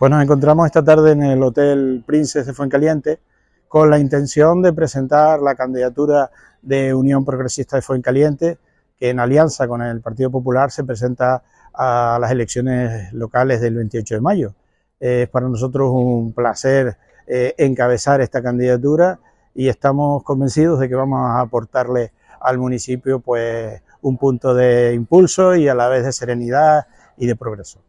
Pues nos encontramos esta tarde en el Hotel Princes de Fuencaliente con la intención de presentar la candidatura de Unión Progresista de Fuencaliente, que en alianza con el Partido Popular se presenta a las elecciones locales del 28 de mayo. Es para nosotros un placer eh, encabezar esta candidatura y estamos convencidos de que vamos a aportarle al municipio pues un punto de impulso y a la vez de serenidad y de progreso.